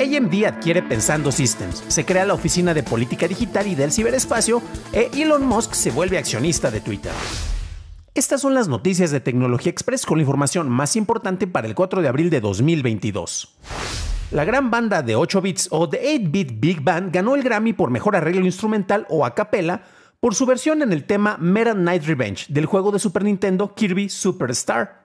AMD adquiere Pensando Systems, se crea la Oficina de Política Digital y del Ciberespacio e Elon Musk se vuelve accionista de Twitter. Estas son las noticias de Tecnología Express con la información más importante para el 4 de abril de 2022. La gran banda de 8 bits o The 8-Bit Big Band ganó el Grammy por mejor arreglo instrumental o a capella por su versión en el tema Meta Night Revenge del juego de Super Nintendo Kirby Superstar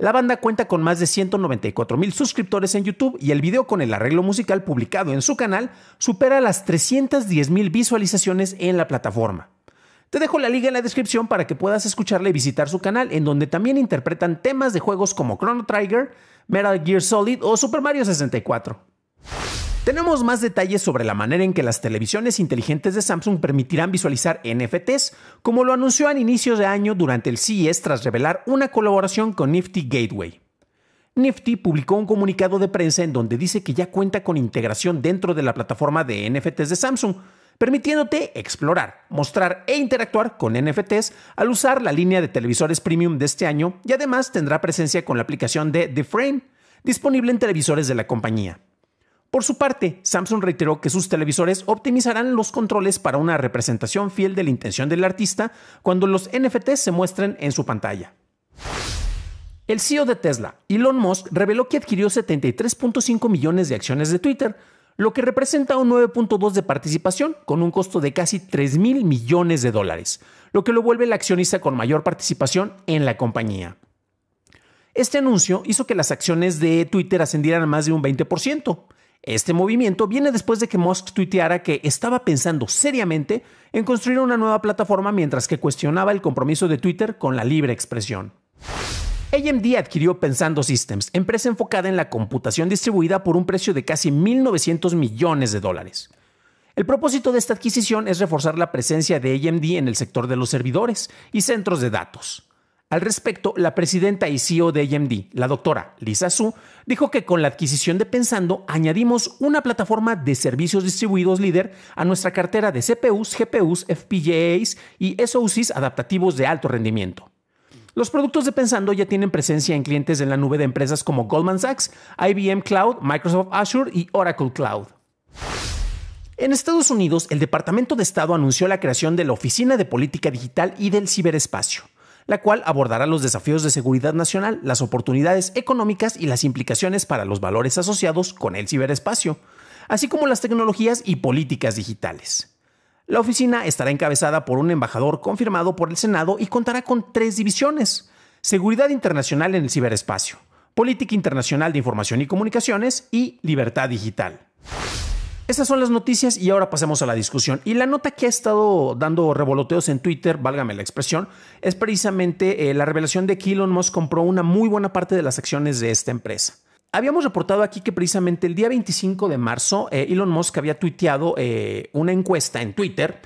la banda cuenta con más de 194 mil suscriptores en YouTube y el video con el arreglo musical publicado en su canal supera las 310 mil visualizaciones en la plataforma. Te dejo la liga en la descripción para que puedas escucharla y visitar su canal, en donde también interpretan temas de juegos como Chrono Trigger, Metal Gear Solid o Super Mario 64. Tenemos más detalles sobre la manera en que las televisiones inteligentes de Samsung permitirán visualizar NFTs, como lo anunció a inicios de año durante el CES tras revelar una colaboración con Nifty Gateway. Nifty publicó un comunicado de prensa en donde dice que ya cuenta con integración dentro de la plataforma de NFTs de Samsung, permitiéndote explorar, mostrar e interactuar con NFTs al usar la línea de televisores premium de este año y además tendrá presencia con la aplicación de The Frame, disponible en televisores de la compañía. Por su parte, Samsung reiteró que sus televisores optimizarán los controles para una representación fiel de la intención del artista cuando los NFTs se muestren en su pantalla. El CEO de Tesla, Elon Musk, reveló que adquirió 73.5 millones de acciones de Twitter, lo que representa un 9.2 de participación con un costo de casi 3 mil millones de dólares, lo que lo vuelve el accionista con mayor participación en la compañía. Este anuncio hizo que las acciones de Twitter ascendieran a más de un 20%. Este movimiento viene después de que Musk tuiteara que estaba pensando seriamente en construir una nueva plataforma mientras que cuestionaba el compromiso de Twitter con la libre expresión. AMD adquirió Pensando Systems, empresa enfocada en la computación distribuida por un precio de casi 1.900 millones de dólares. El propósito de esta adquisición es reforzar la presencia de AMD en el sector de los servidores y centros de datos. Al respecto, la presidenta y CEO de AMD, la doctora Lisa Su, dijo que con la adquisición de Pensando añadimos una plataforma de servicios distribuidos líder a nuestra cartera de CPUs, GPUs, FPGAs y SoCs adaptativos de alto rendimiento. Los productos de Pensando ya tienen presencia en clientes de la nube de empresas como Goldman Sachs, IBM Cloud, Microsoft Azure y Oracle Cloud. En Estados Unidos, el Departamento de Estado anunció la creación de la Oficina de Política Digital y del Ciberespacio la cual abordará los desafíos de seguridad nacional, las oportunidades económicas y las implicaciones para los valores asociados con el ciberespacio, así como las tecnologías y políticas digitales. La oficina estará encabezada por un embajador confirmado por el Senado y contará con tres divisiones. Seguridad Internacional en el Ciberespacio, Política Internacional de Información y Comunicaciones y Libertad Digital. Esas son las noticias y ahora pasemos a la discusión. Y la nota que ha estado dando revoloteos en Twitter, válgame la expresión, es precisamente eh, la revelación de que Elon Musk compró una muy buena parte de las acciones de esta empresa. Habíamos reportado aquí que precisamente el día 25 de marzo eh, Elon Musk había tuiteado eh, una encuesta en Twitter,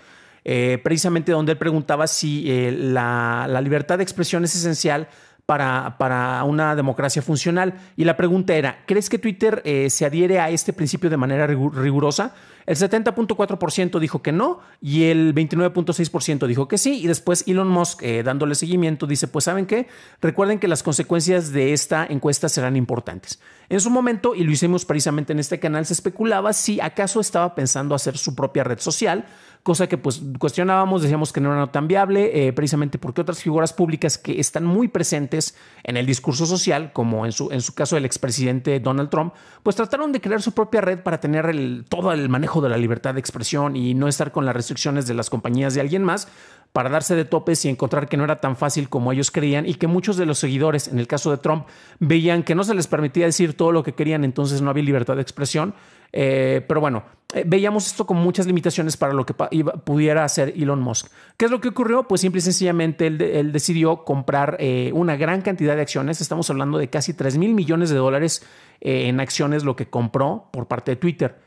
precisamente donde él preguntaba si la, la libertad de expresión es esencial para, para una democracia funcional. Y la pregunta era, ¿crees que Twitter eh, se adhiere a este principio de manera rigurosa? El 70.4% dijo que no y el 29.6% dijo que sí. Y después Elon Musk, eh, dándole seguimiento, dice, pues saben qué, recuerden que las consecuencias de esta encuesta serán importantes. En su momento, y lo hicimos precisamente en este canal, se especulaba si acaso estaba pensando hacer su propia red social, cosa que pues cuestionábamos, decíamos que no era tan viable, eh, precisamente porque otras figuras públicas que están muy presentes en el discurso social, como en su, en su caso el expresidente Donald Trump, pues trataron de crear su propia red para tener todo el manejo de la libertad de expresión y no estar con las restricciones de las compañías de alguien más para darse de topes y encontrar que no era tan fácil como ellos creían y que muchos de los seguidores, en el caso de Trump, veían que no se les permitía decir todo lo que querían, entonces no había libertad de expresión. Eh, pero bueno, eh, veíamos esto con muchas limitaciones para lo que pudiera hacer Elon Musk. ¿Qué es lo que ocurrió? Pues simple y sencillamente él, decidió comprar eh, una gran cantidad de acciones. Estamos hablando de casi 3 mil millones de dólares en acciones lo que compró por parte de Twitter.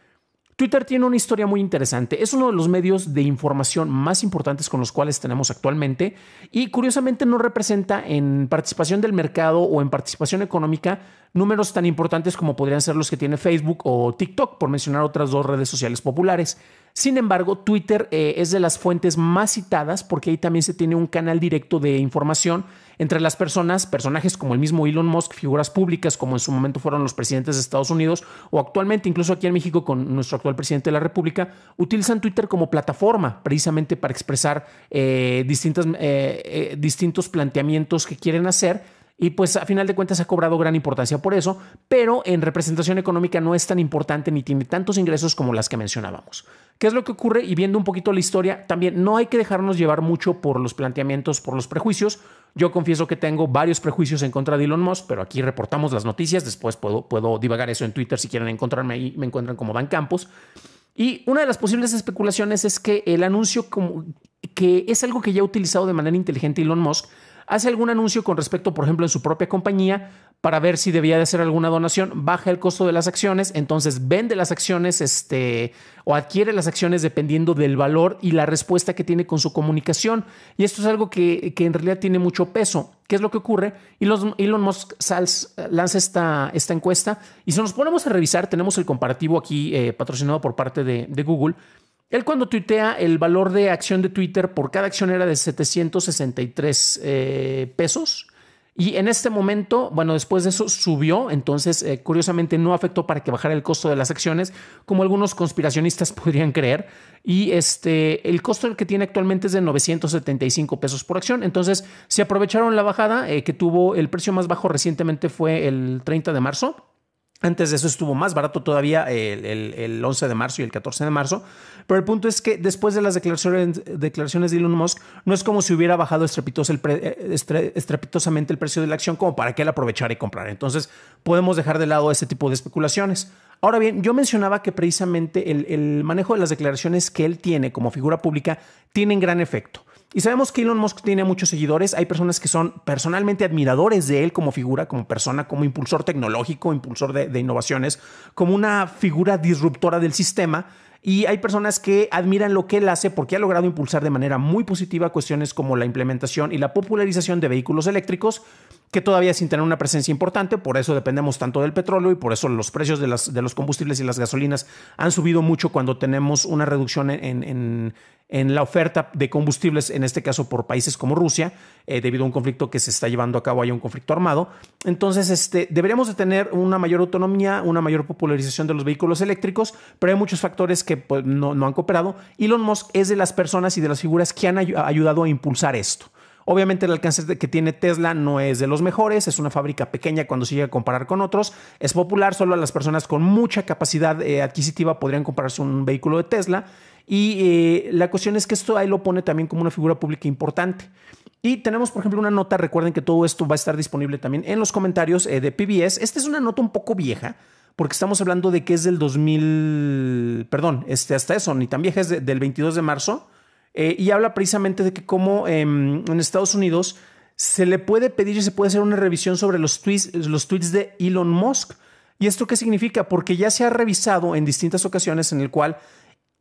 Twitter tiene una historia muy interesante. Es uno de los medios de información más importantes con los cuales tenemos actualmente y curiosamente no representa en participación del mercado o en participación económica números tan importantes como podrían ser los que tiene Facebook o TikTok, por mencionar otras dos redes sociales populares. Sin embargo, Twitter eh, es de las fuentes más citadas porque ahí también se tiene un canal directo de información entre las personas, personajes como el mismo Elon Musk, figuras públicas como en su momento fueron los presidentes de Estados Unidos o actualmente incluso aquí en México con nuestro actual presidente de la República, utilizan Twitter como plataforma precisamente para expresar eh, distintas, eh, distintos planteamientos que quieren hacer y pues a final de cuentas ha cobrado gran importancia por eso, pero en representación económica no es tan importante ni tiene tantos ingresos como las que mencionábamos. ¿Qué es lo que ocurre? Y viendo un poquito la historia, también no hay que dejarnos llevar mucho por los planteamientos, por los prejuicios. Yo confieso que tengo varios prejuicios en contra de Elon Musk, pero aquí reportamos las noticias, después puedo, puedo divagar eso en Twitter si quieren encontrarme ahí, me encuentran como Dan Campos. Y una de las posibles especulaciones es que el anuncio como que es algo que ya ha utilizado de manera inteligente Elon Musk hace algún anuncio con respecto, por ejemplo, en su propia compañía para ver si debía de hacer alguna donación, baja el costo de las acciones, entonces vende las acciones este, o adquiere las acciones dependiendo del valor y la respuesta que tiene con su comunicación. Y esto es algo que, que en realidad tiene mucho peso. ¿Qué es lo que ocurre? Elon, Elon Musk lanza esta, esta, encuesta y si nos ponemos a revisar, tenemos el comparativo aquí eh, patrocinado por parte de Google él cuando tuitea, el valor de acción de Twitter por cada acción era de 763 eh, pesos. Y en este momento, bueno, después de eso subió, entonces eh, curiosamente no afectó para que bajara el costo de las acciones, como algunos conspiracionistas podrían creer. Y este, el costo que tiene actualmente es de 975 pesos por acción. Entonces, se aprovecharon la bajada eh, que tuvo el precio más bajo recientemente fue el 30 de marzo antes de eso estuvo más barato todavía el, 11 de marzo y el 14 de marzo. Pero el punto es que después de las declaraciones, de Elon Musk, no es como si hubiera bajado el eh, estrepitosamente el precio de la acción como para que él aprovechara y comprar. Entonces podemos dejar de lado ese tipo de especulaciones. Ahora bien, yo mencionaba que precisamente el manejo de las declaraciones que él tiene como figura pública tienen gran efecto. Y sabemos que Elon Musk tiene muchos seguidores. Hay personas que son personalmente admiradores de él como figura, como persona, como impulsor tecnológico, impulsor de, innovaciones, como una figura disruptora del sistema. Y hay personas que admiran lo que él hace porque ha logrado impulsar de manera muy positiva cuestiones como la implementación y la popularización de vehículos eléctricos que todavía sin tener una presencia importante, por eso dependemos tanto del petróleo y por eso los precios de, los combustibles y las gasolinas han subido mucho cuando tenemos una reducción en, la oferta de combustibles, en este caso por países como Rusia, eh, debido a un conflicto que se está llevando a cabo, hay un conflicto armado. Entonces, este, deberíamos de tener una mayor autonomía, una mayor popularización de los vehículos eléctricos, pero hay muchos factores que pues, no, han cooperado. Elon Musk es de las personas y de las figuras que han ayudado a impulsar esto. Obviamente el alcance que tiene Tesla no es de los mejores, es una fábrica pequeña cuando se llega a comparar con otros, es popular, solo las personas con mucha capacidad eh, adquisitiva podrían comprarse un vehículo de Tesla y eh, la cuestión es que esto ahí lo pone también como una figura pública importante. Y tenemos, por ejemplo, una nota, recuerden que todo esto va a estar disponible también en los comentarios eh, de PBS. Esta es una nota un poco vieja, porque estamos hablando de que es del 2000, perdón, este, hasta eso, ni tan vieja, es del 22 de marzo eh, y habla precisamente de que como em, en Estados Unidos se le puede pedir y se puede hacer una revisión sobre los tweets, los tweets de Elon Musk. ¿Y esto qué significa? Porque ya se ha revisado en distintas ocasiones en el cual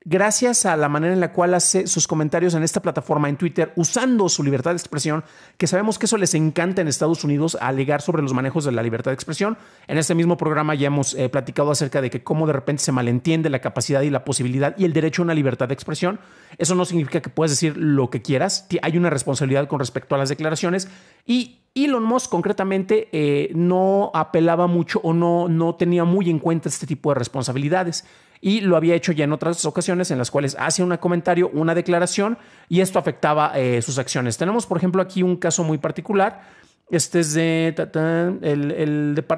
gracias a la manera en la cual hace sus comentarios en esta plataforma, en Twitter, usando su libertad de expresión, que sabemos que eso les encanta en Estados Unidos, alegar sobre los manejos de la libertad de expresión. En este mismo programa ya hemos eh, platicado acerca de que cómo de repente se malentiende la capacidad y la posibilidad y el derecho a una libertad de expresión. Eso no significa que puedas decir lo que quieras, hay una responsabilidad con respecto a las declaraciones y Elon Musk concretamente eh, no apelaba mucho o no, no tenía muy en cuenta este tipo de responsabilidades y lo había hecho ya en otras ocasiones en las cuales hacía un comentario, una declaración y esto afectaba eh, sus acciones. Tenemos, por ejemplo, aquí un caso muy particular. Este es de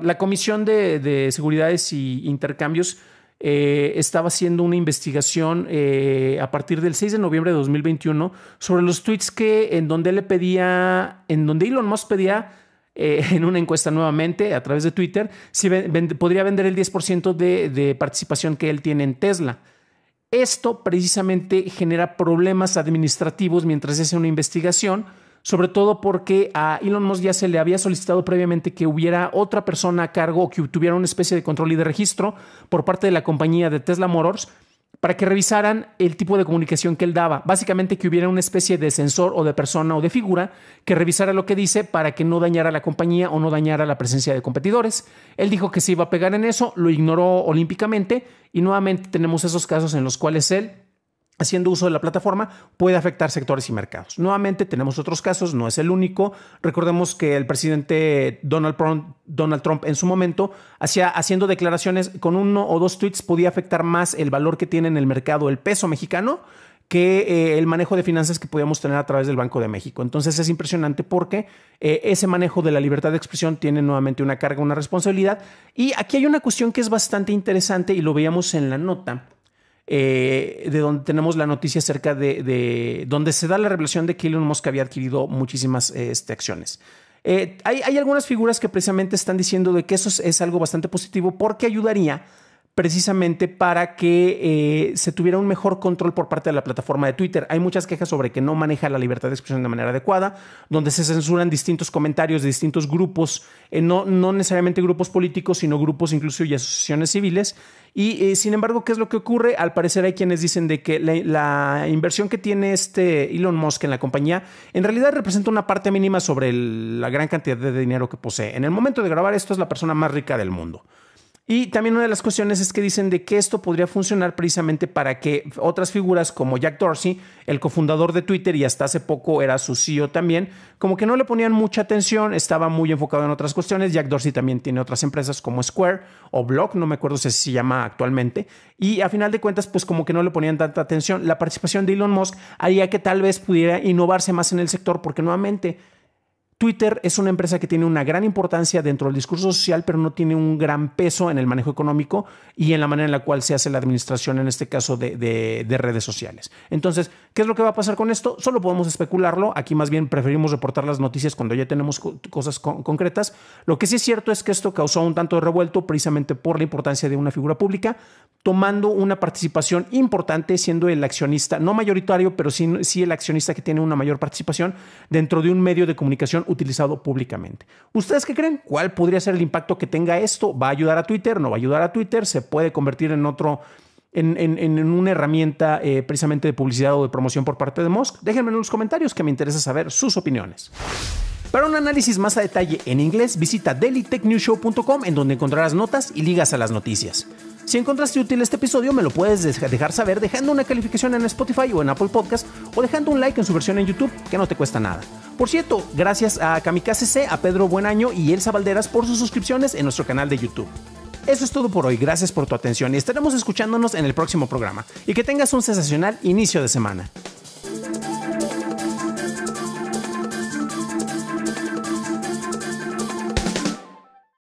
la Comisión de, de Seguridades y Intercambios eh, estaba haciendo una investigación eh, a partir del 6 de noviembre de 2021 sobre los tweets que en donde le pedía, en donde Elon Musk pedía eh, en una encuesta nuevamente a través de Twitter si podría vender el 10% de, de participación que él tiene en Tesla. Esto precisamente genera problemas administrativos mientras hace una investigación sobre todo porque a Elon Musk ya se le había solicitado previamente que hubiera otra persona a cargo o que tuviera una especie de control y de registro por parte de la compañía de Tesla Motors para que revisaran el tipo de comunicación que él daba. Básicamente que hubiera una especie de sensor o de persona o de figura que revisara lo que dice para que no dañara a la compañía o no dañara la presencia de competidores. Él dijo que se iba a pegar en eso, lo ignoró olímpicamente y nuevamente tenemos esos casos en los cuales él haciendo uso de la plataforma puede afectar sectores y mercados. Nuevamente tenemos otros casos, no es el único. Recordemos que el presidente Donald Trump, Donald Trump en su momento hacía, haciendo declaraciones con uno o dos tweets podía afectar más el valor que tiene en el mercado el peso mexicano que eh, el manejo de finanzas que podíamos tener a través del Banco de México. Entonces es impresionante porque eh, ese manejo de la libertad de expresión tiene nuevamente una carga, una responsabilidad. Y aquí hay una cuestión que es bastante interesante y lo veíamos en la nota eh, de donde tenemos la noticia acerca de, donde se da la revelación de que Elon Musk había adquirido muchísimas eh, este, acciones. Eh, hay, algunas figuras que precisamente están diciendo de que eso es algo bastante positivo porque ayudaría precisamente para que eh, se tuviera un mejor control por parte de la plataforma de Twitter. Hay muchas quejas sobre que no maneja la libertad de expresión de manera adecuada, donde se censuran distintos comentarios de distintos grupos, eh, no, no, necesariamente grupos políticos, sino grupos incluso y asociaciones civiles. Y eh, sin embargo, ¿qué es lo que ocurre? Al parecer hay quienes dicen de que la, inversión que tiene este Elon Musk en la compañía en realidad representa una parte mínima sobre la gran cantidad de dinero que posee. En el momento de grabar esto es la persona más rica del mundo. Y también una de las cuestiones es que dicen de que esto podría funcionar precisamente para que otras figuras como Jack Dorsey, el cofundador de Twitter y hasta hace poco era su CEO también, como que no le ponían mucha atención, estaba muy enfocado en otras cuestiones. Jack Dorsey también tiene otras empresas como Square o Block, no me acuerdo si se llama actualmente. Y a final de cuentas, pues como que no le ponían tanta atención. La participación de Elon Musk haría que tal vez pudiera innovarse más en el sector porque nuevamente Twitter es una empresa que tiene una gran importancia dentro del discurso social, pero no tiene un gran peso en el manejo económico y en la manera en la cual se hace la administración, en este caso, de, redes sociales. Entonces, ¿qué es lo que va a pasar con esto? Solo podemos especularlo. Aquí más bien preferimos reportar las noticias cuando ya tenemos cosas concretas. Lo que sí es cierto es que esto causó un tanto de revuelto precisamente por la importancia de una figura pública, tomando una participación importante, siendo el accionista, no mayoritario, pero sí, sí el accionista que tiene una mayor participación dentro de un medio de comunicación utilizado públicamente. ¿Ustedes qué creen? ¿Cuál podría ser el impacto que tenga esto? ¿Va a ayudar a Twitter? ¿No va a ayudar a Twitter? ¿Se puede convertir en otro... En, una herramienta eh, precisamente de publicidad o de promoción por parte de Musk? Déjenme en los comentarios que me interesa saber sus opiniones. Para un análisis más a detalle en inglés, visita dailytechnewshow.com en donde encontrarás notas y ligas a las noticias. Si encontraste útil este episodio, me lo puedes dejar saber dejando una calificación en Spotify o en Apple Podcast o dejando un like en su versión en YouTube, que no te cuesta nada. Por cierto, gracias a Kamikaze C, a Pedro Buenaño y Elsa Valderas por sus suscripciones en nuestro canal de YouTube. Eso es todo por hoy, gracias por tu atención y estaremos escuchándonos en el próximo programa. Y que tengas un sensacional inicio de semana.